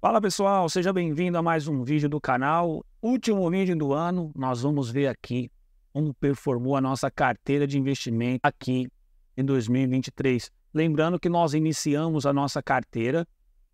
Fala pessoal, seja bem-vindo a mais um vídeo do canal. Último vídeo do ano, nós vamos ver aqui como performou a nossa carteira de investimento aqui em 2023. Lembrando que nós iniciamos a nossa carteira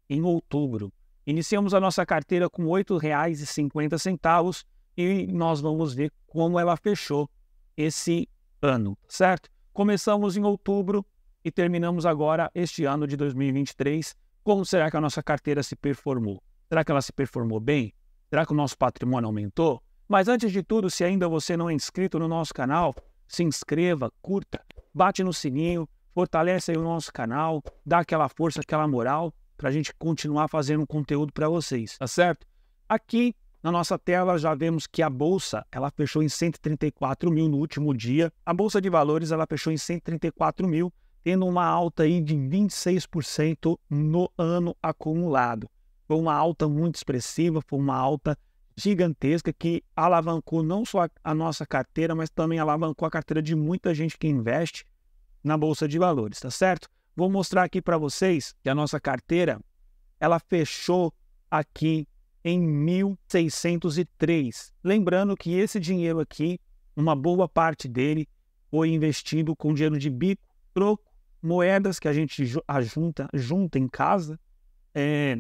em outubro. Iniciamos a nossa carteira com R$ 8,50 e nós vamos ver como ela fechou esse ano, tá certo? Começamos em outubro e terminamos agora este ano de 2023 como será que a nossa carteira se performou? Será que ela se performou bem? Será que o nosso patrimônio aumentou? Mas antes de tudo, se ainda você não é inscrito no nosso canal, se inscreva, curta, bate no sininho, fortalece aí o nosso canal, dá aquela força, aquela moral para a gente continuar fazendo conteúdo para vocês, tá certo? Aqui na nossa tela já vemos que a bolsa ela fechou em 134 mil no último dia. A bolsa de valores ela fechou em 134 mil tendo uma alta aí de 26% no ano acumulado. Foi uma alta muito expressiva, foi uma alta gigantesca que alavancou não só a nossa carteira, mas também alavancou a carteira de muita gente que investe na bolsa de valores, tá certo? Vou mostrar aqui para vocês que a nossa carteira ela fechou aqui em 1603. Lembrando que esse dinheiro aqui, uma boa parte dele foi investido com dinheiro de bico, troco moedas que a gente ajunta, junta em casa, é,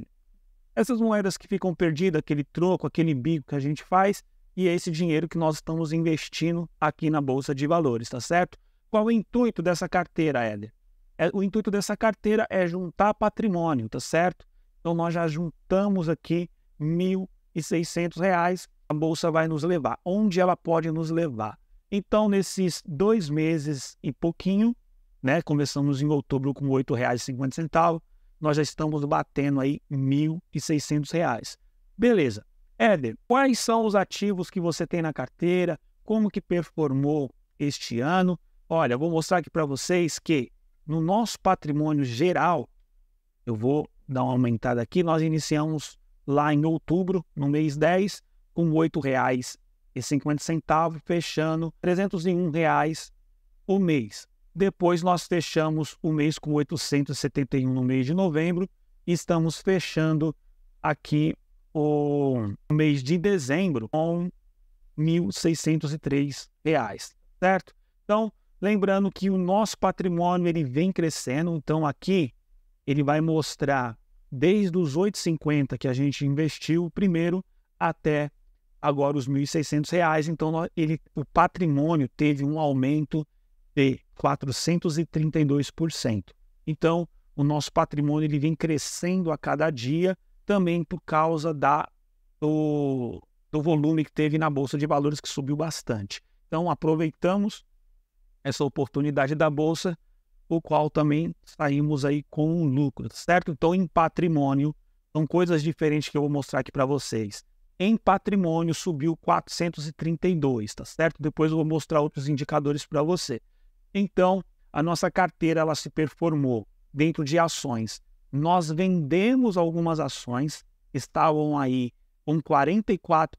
essas moedas que ficam perdidas, aquele troco, aquele bico que a gente faz, e é esse dinheiro que nós estamos investindo aqui na Bolsa de Valores, tá certo? Qual o intuito dessa carteira, Éder? É, o intuito dessa carteira é juntar patrimônio, tá certo? Então nós já juntamos aqui R$ 1.600, a Bolsa vai nos levar. Onde ela pode nos levar? Então, nesses dois meses e pouquinho, né? Começamos em outubro com R$ 8,50, nós já estamos batendo aí R$ 1.600. Beleza. Éder, quais são os ativos que você tem na carteira? Como que performou este ano? Olha, vou mostrar aqui para vocês que no nosso patrimônio geral, eu vou dar uma aumentada aqui, nós iniciamos lá em outubro, no mês 10, com R$ 8,50, fechando R$ 301 reais o mês. Depois nós fechamos o mês com 871 no mês de novembro e estamos fechando aqui o mês de dezembro com R$ reais, certo? Então, lembrando que o nosso patrimônio ele vem crescendo, então aqui ele vai mostrar desde os 8,50 que a gente investiu primeiro até agora os R$ 1.600, então ele, o patrimônio teve um aumento de 432%. Então, o nosso patrimônio ele vem crescendo a cada dia, também por causa da, do, do volume que teve na Bolsa de Valores, que subiu bastante. Então, aproveitamos essa oportunidade da Bolsa, o qual também saímos aí com um lucro, certo? Então, em patrimônio, são coisas diferentes que eu vou mostrar aqui para vocês. Em patrimônio subiu 432, tá certo? Depois eu vou mostrar outros indicadores para você. Então, a nossa carteira ela se performou dentro de ações. Nós vendemos algumas ações, estavam aí com 44%,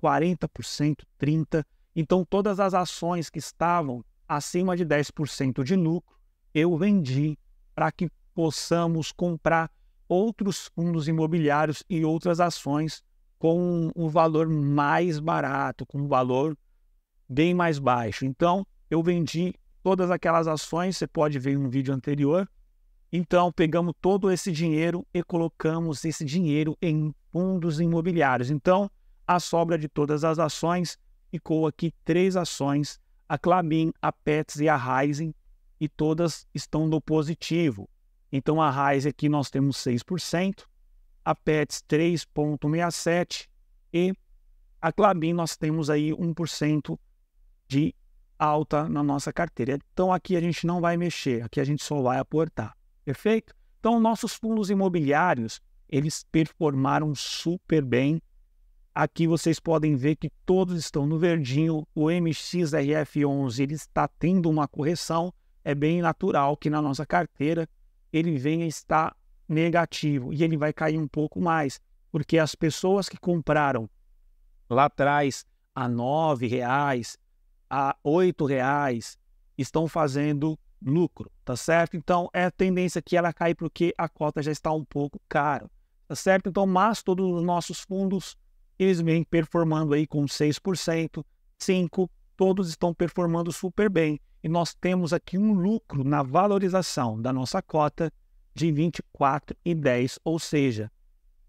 40%, 30%. Então, todas as ações que estavam acima de 10% de lucro, eu vendi para que possamos comprar outros fundos imobiliários e outras ações com um valor mais barato, com um valor bem mais baixo. Então, eu vendi todas aquelas ações, você pode ver no vídeo anterior. Então, pegamos todo esse dinheiro e colocamos esse dinheiro em fundos imobiliários. Então, a sobra de todas as ações ficou aqui três ações: a Clabin, a Pets e a Rising, e todas estão no positivo. Então, a Rising aqui nós temos 6%, a Pets 3,67% e a Clabin nós temos aí 1% de alta na nossa carteira. Então aqui a gente não vai mexer, aqui a gente só vai aportar. Perfeito? Então nossos fundos imobiliários, eles performaram super bem. Aqui vocês podem ver que todos estão no verdinho. O MXRF11 ele está tendo uma correção. É bem natural que na nossa carteira ele venha estar negativo e ele vai cair um pouco mais, porque as pessoas que compraram lá atrás a R$ reais, a R$ reais estão fazendo lucro, tá certo? Então é a tendência que ela cai porque a cota já está um pouco cara, tá certo? Então, mas todos os nossos fundos eles vêm performando aí com 6%, 5%, todos estão performando super bem. E nós temos aqui um lucro na valorização da nossa cota de 24,10, ou seja,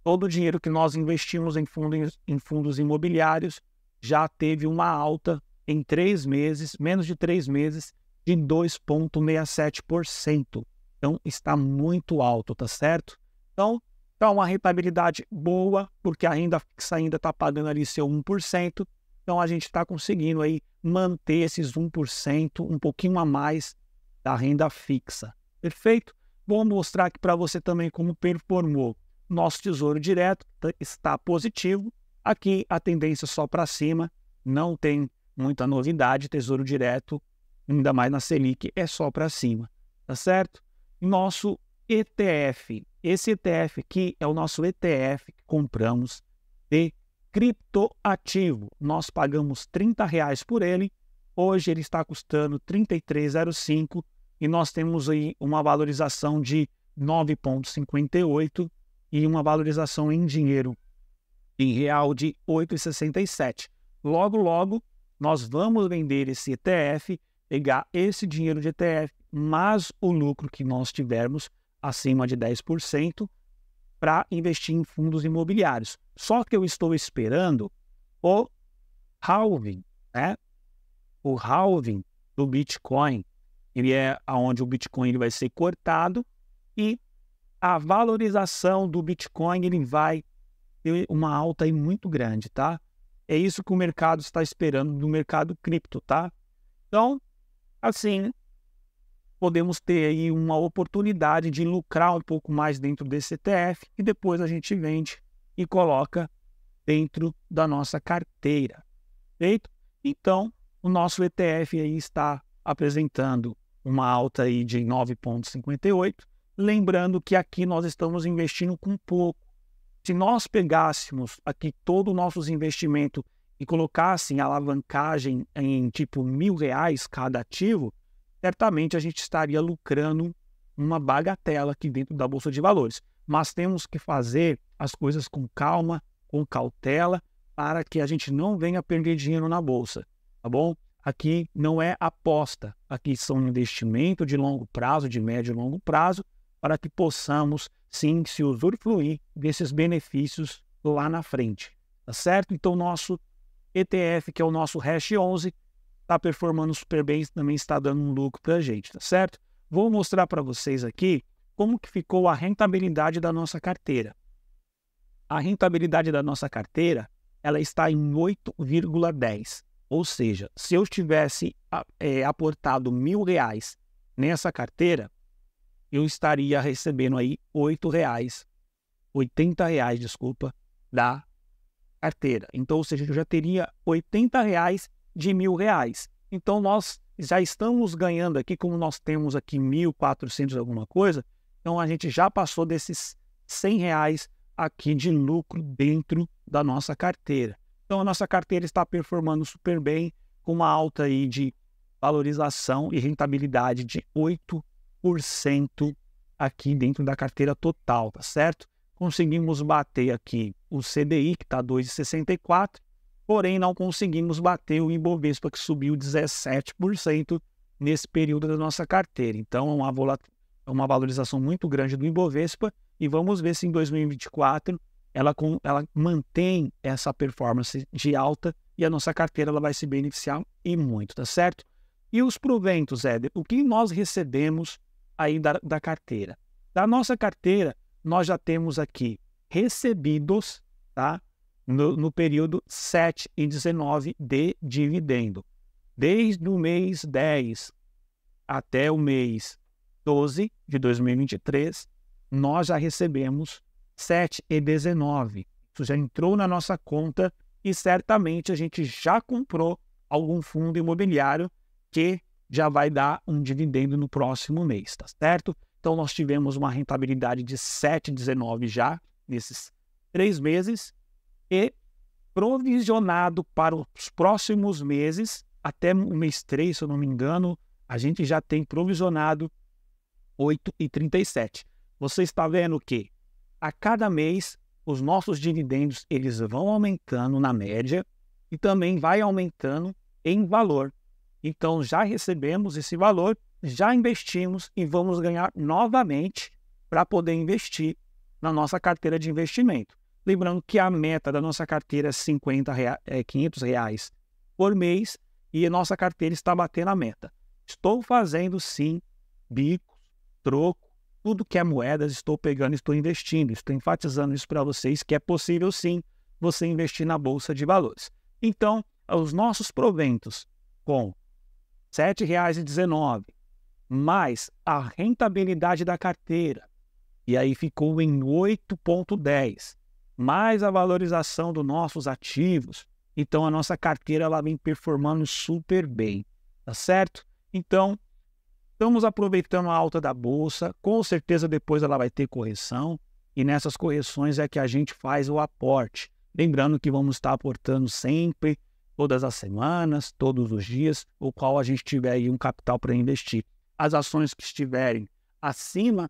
todo o dinheiro que nós investimos em fundos, em fundos imobiliários já teve uma alta em três meses, menos de três meses, de 2,67%. Então está muito alto, tá certo? Então está uma rentabilidade boa, porque a renda fixa ainda está pagando ali seu 1%. Então a gente está conseguindo aí manter esses 1%, um pouquinho a mais da renda fixa. Perfeito? Vou mostrar aqui para você também como performou. Nosso tesouro direto tá, está positivo. Aqui a tendência só para cima, não tem muita novidade, Tesouro Direto, ainda mais na Selic, é só para cima, tá certo? Nosso ETF, esse ETF aqui é o nosso ETF que compramos de criptoativo. Nós pagamos R$ reais por ele, hoje ele está custando R$ 33,05 e nós temos aí uma valorização de 9,58 e uma valorização em dinheiro em real de 8,67. Logo, logo, nós vamos vender esse ETF, pegar esse dinheiro de ETF, mais o lucro que nós tivermos acima de 10% para investir em fundos imobiliários. Só que eu estou esperando o halving, né? O halving do Bitcoin, ele é aonde o Bitcoin ele vai ser cortado e a valorização do Bitcoin ele vai ter uma alta aí muito grande, tá? É isso que o mercado está esperando do mercado cripto, tá? Então, assim, podemos ter aí uma oportunidade de lucrar um pouco mais dentro desse ETF e depois a gente vende e coloca dentro da nossa carteira. Feito? Então, o nosso ETF aí está apresentando uma alta aí de 9,58. Lembrando que aqui nós estamos investindo com pouco. Se nós pegássemos aqui todo o nosso investimento e colocassem alavancagem em tipo mil reais cada ativo, certamente a gente estaria lucrando uma bagatela aqui dentro da Bolsa de Valores. Mas temos que fazer as coisas com calma, com cautela, para que a gente não venha perder dinheiro na Bolsa, tá bom? Aqui não é aposta, aqui são investimento de longo prazo, de médio e longo prazo, para que possamos sim se usufruir desses benefícios lá na frente, tá certo? Então, nosso ETF, que é o nosso Hash 11, está performando super bem, também está dando um lucro para a gente, tá certo? Vou mostrar para vocês aqui como que ficou a rentabilidade da nossa carteira. A rentabilidade da nossa carteira, ela está em 8,10. Ou seja, se eu tivesse ah, é, aportado mil reais nessa carteira, eu estaria recebendo aí oito reais, 80 reais, desculpa, da carteira. Então, ou seja, eu já teria 80 reais de mil reais. Então, nós já estamos ganhando aqui, como nós temos aqui 1.400 alguma coisa, então a gente já passou desses 100 reais aqui de lucro dentro da nossa carteira. Então, a nossa carteira está performando super bem, com uma alta aí de valorização e rentabilidade de 8 10% aqui dentro da carteira total, tá certo? Conseguimos bater aqui o CDI, que está 2,64%, porém não conseguimos bater o Ibovespa, que subiu 17% nesse período da nossa carteira. Então, é uma, é uma valorização muito grande do Ibovespa e vamos ver se em 2024 ela, com, ela mantém essa performance de alta e a nossa carteira ela vai se beneficiar e muito, tá certo? E os proventos, Éder? O que nós recebemos aí da, da carteira. Da nossa carteira, nós já temos aqui recebidos, tá? No, no, período 7 e 19 de dividendo. Desde o mês 10 até o mês 12 de 2023, nós já recebemos 7 e 19. Isso já entrou na nossa conta e certamente a gente já comprou algum fundo imobiliário que já vai dar um dividendo no próximo mês, tá certo? Então nós tivemos uma rentabilidade de 7,19 já nesses três meses e provisionado para os próximos meses, até o mês 3, se eu não me engano, a gente já tem provisionado 8,37. Você está vendo que a cada mês os nossos dividendos eles vão aumentando na média e também vai aumentando em valor. Então, já recebemos esse valor, já investimos e vamos ganhar novamente para poder investir na nossa carteira de investimento. Lembrando que a meta da nossa carteira é, 50 é 500 reais por mês e a nossa carteira está batendo a meta. Estou fazendo sim bico, troco, tudo que é moedas, estou pegando, estou investindo, estou enfatizando isso para vocês que é possível sim você investir na bolsa de valores. Então, os nossos proventos com R$ 7,19, mais a rentabilidade da carteira, e aí ficou em 8,10, mais a valorização dos nossos ativos. Então a nossa carteira ela vem performando super bem, tá certo? Então, estamos aproveitando a alta da bolsa, com certeza depois ela vai ter correção, e nessas correções é que a gente faz o aporte. Lembrando que vamos estar aportando sempre todas as semanas, todos os dias, o qual a gente tiver aí um capital para investir. As ações que estiverem acima,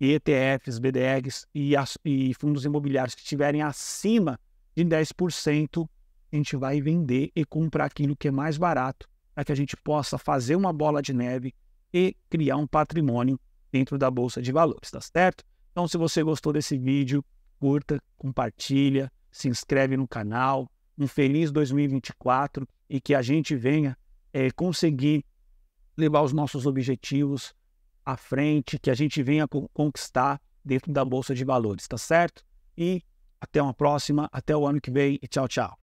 ETFs, BDRs e, e fundos imobiliários que estiverem acima de 10%, a gente vai vender e comprar aquilo que é mais barato, para que a gente possa fazer uma bola de neve e criar um patrimônio dentro da bolsa de valores, tá certo? Então, se você gostou desse vídeo, curta, compartilha, se inscreve no canal, um feliz 2024 e que a gente venha é, conseguir levar os nossos objetivos à frente, que a gente venha conquistar dentro da Bolsa de Valores, tá certo? E até uma próxima, até o ano que vem e tchau, tchau.